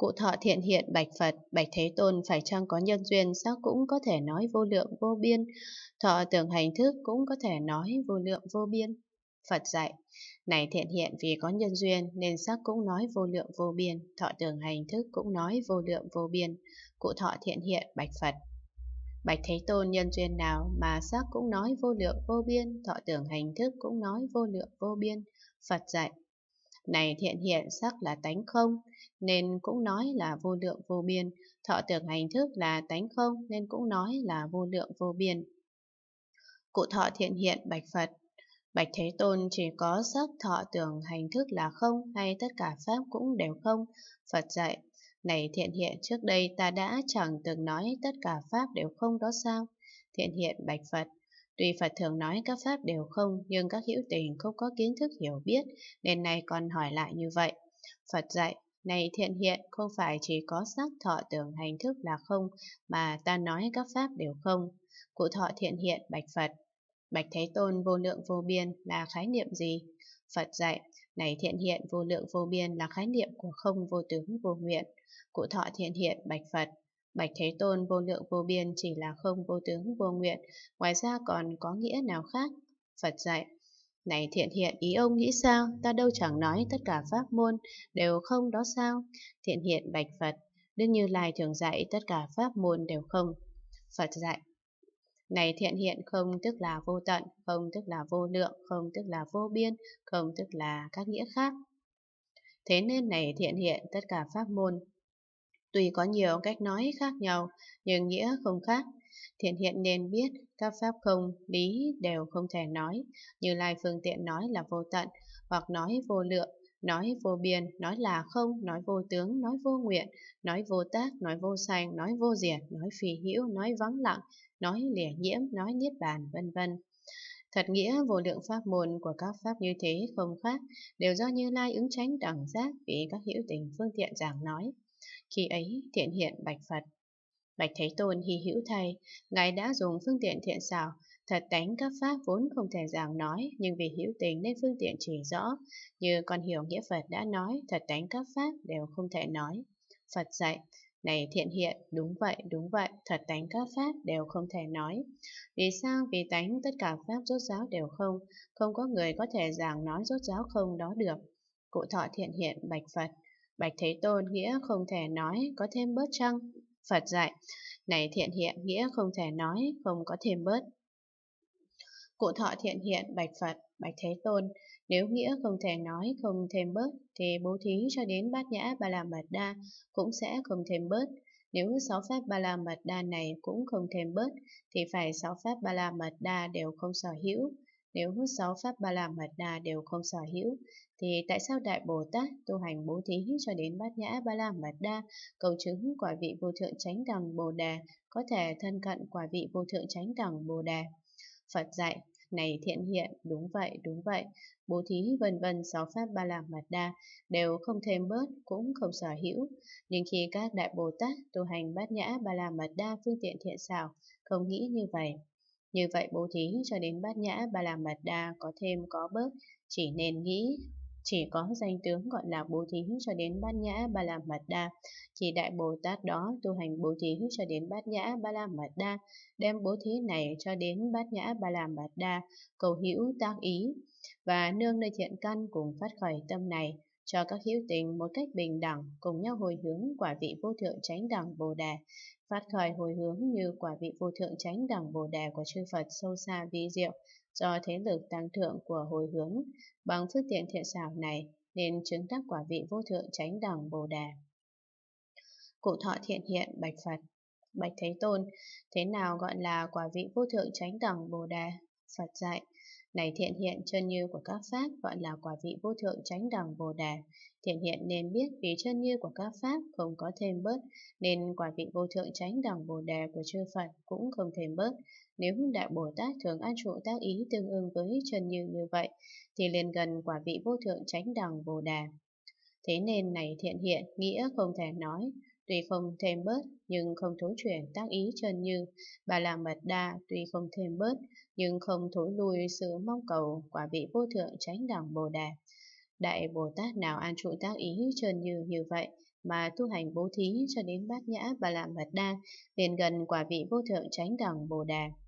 Cụ thọ thiện hiện bạch Phật, bạch Thế Tôn phải chăng có nhân duyên sắc cũng có thể nói vô lượng vô biên, thọ tưởng hành thức cũng có thể nói vô lượng vô biên. Phật dạy, này thiện hiện vì có nhân duyên nên sắc cũng nói vô lượng vô biên, thọ tưởng hành thức cũng nói vô lượng vô biên, cụ thọ thiện hiện bạch Phật. Bạch Thế Tôn nhân duyên nào mà sắc cũng nói vô lượng vô biên, thọ tưởng hành thức cũng nói vô lượng vô biên, Phật dạy, này thiện hiện sắc là tánh không, nên cũng nói là vô lượng vô biên, thọ tưởng hành thức là tánh không, nên cũng nói là vô lượng vô biên. Cụ thọ thiện hiện bạch Phật Bạch Thế Tôn chỉ có sắc thọ tưởng hành thức là không hay tất cả pháp cũng đều không? Phật dạy, này thiện hiện trước đây ta đã chẳng từng nói tất cả pháp đều không đó sao? Thiện hiện bạch Phật, Tuy Phật thường nói các pháp đều không, nhưng các hữu tình không có kiến thức hiểu biết, nên nay còn hỏi lại như vậy. Phật dạy, này thiện hiện không phải chỉ có sắc thọ tưởng hành thức là không, mà ta nói các pháp đều không. Cụ thọ thiện hiện bạch Phật. Bạch Thế Tôn vô lượng vô biên là khái niệm gì? Phật dạy, này thiện hiện vô lượng vô biên là khái niệm của không vô tướng vô nguyện. Cụ thọ thiện hiện bạch Phật. Bạch Thế Tôn vô lượng vô biên chỉ là không vô tướng vô nguyện, ngoài ra còn có nghĩa nào khác? Phật dạy, này thiện hiện ý ông nghĩ sao? Ta đâu chẳng nói tất cả pháp môn đều không đó sao? Thiện hiện bạch Phật, đương Như Lai thường dạy tất cả pháp môn đều không. Phật dạy, này thiện hiện không tức là vô tận, không tức là vô lượng, không tức là vô biên, không tức là các nghĩa khác. Thế nên này thiện hiện tất cả pháp môn Tuy có nhiều cách nói khác nhau, nhưng nghĩa không khác. Thiện hiện nên biết các pháp không, lý đều không thể nói. Như Lai phương tiện nói là vô tận, hoặc nói vô lượng, nói vô biên, nói là không, nói vô tướng, nói vô nguyện, nói vô tác, nói vô sanh, nói vô diệt, nói phì hữu, nói vắng lặng, nói lẻ nhiễm, nói niết bàn, vân vân. Thật nghĩa vô lượng pháp môn của các pháp như thế không khác, đều do Như Lai ứng tránh đẳng giác vì các hữu tình phương tiện giảng nói. Khi ấy, thiện hiện bạch Phật. Bạch Thế Tôn hy hữu thay, Ngài đã dùng phương tiện thiện xảo, thật tánh các pháp vốn không thể giảng nói, nhưng vì hữu tình nên phương tiện chỉ rõ. Như con hiểu nghĩa Phật đã nói, thật tánh các pháp đều không thể nói. Phật dạy, này thiện hiện, đúng vậy, đúng vậy, thật tánh các pháp đều không thể nói. Vì sao? Vì tánh tất cả pháp rốt giáo đều không, không có người có thể giảng nói rốt giáo không đó được. Cụ thọ thiện hiện bạch Phật, Bạch Thế Tôn nghĩa không thể nói, có thêm bớt chăng? Phật dạy, này thiện hiện nghĩa không thể nói, không có thêm bớt. Cụ thọ thiện hiện bạch Phật, bạch Thế Tôn, nếu nghĩa không thể nói, không thêm bớt, thì bố thí cho đến bát nhã ba la mật đa cũng sẽ không thêm bớt. Nếu sáu pháp ba la mật đa này cũng không thêm bớt, thì phải sáu pháp ba la mật đa đều không sở hữu. Nếu sáu pháp Ba La Mật đa đều không sở hữu, thì tại sao Đại Bồ Tát tu hành bố thí cho đến bát nhã Ba La Mật Đa, cầu chứng quả vị vô thượng chánh đẳng Bồ Đề, có thể thân cận quả vị vô thượng chánh đẳng Bồ Đề? Phật dạy, này thiện hiện, đúng vậy, đúng vậy, bố thí vân vân sáu pháp ba la mật đa đều không thêm bớt cũng không sở hữu, nhưng khi các đại Bồ Tát tu hành bát nhã ba la mật đa phương tiện thiện xảo, không nghĩ như vậy. Như vậy bố thí cho đến bát nhã ba la mật đa có thêm có bớt, chỉ nên nghĩ chỉ có danh tướng gọi là bố thí cho đến bát nhã ba la mật đa chỉ đại bồ tát đó tu hành bố thí cho đến bát nhã ba la mật đa đem bố thí này cho đến bát nhã ba la mật đa cầu hữu tác ý và nương nơi thiện căn cùng phát khởi tâm này cho các hữu tình một cách bình đẳng cùng nhau hồi hướng quả vị vô thượng chánh đẳng Bồ Đề, phát khởi hồi hướng như quả vị vô thượng chánh đẳng Bồ Đề của chư Phật sâu xa vi diệu do thế lực tăng thượng của hồi hướng bằng phương tiện thiện xảo này nên chứng đắc quả vị vô thượng chánh đẳng Bồ Đề. Cụ thọ thiện hiện bạch Phật Bạch Thế Tôn, thế nào gọi là quả vị vô thượng chánh đẳng Bồ Đề? Phật dạy, này thiện hiện chân như của các Pháp gọi là quả vị vô thượng chánh đẳng Bồ Đà. Thiện hiện nên biết vì chân như của các Pháp không có thêm bớt, nên quả vị vô thượng chánh đẳng Bồ Đà của chư Phật cũng không thêm bớt. Nếu Đại Bồ Tát thường an trụ tác ý tương ứng với chân như như vậy, thì liền gần quả vị vô thượng chánh đẳng Bồ Đà. Thế nên này thiện hiện, nghĩa không thể nói, tuy không thêm bớt nhưng không thối chuyển tác ý trần như, bà làm mật đa tuy không thêm bớt nhưng không thối lui sự mong cầu quả vị vô thượng chánh đẳng Bồ đề Đại Bồ Tát nào an trụ tác ý trần như như vậy mà tu hành bố thí cho đến bát nhã bà làm mật đa liền gần quả vị vô thượng chánh đẳng Bồ đề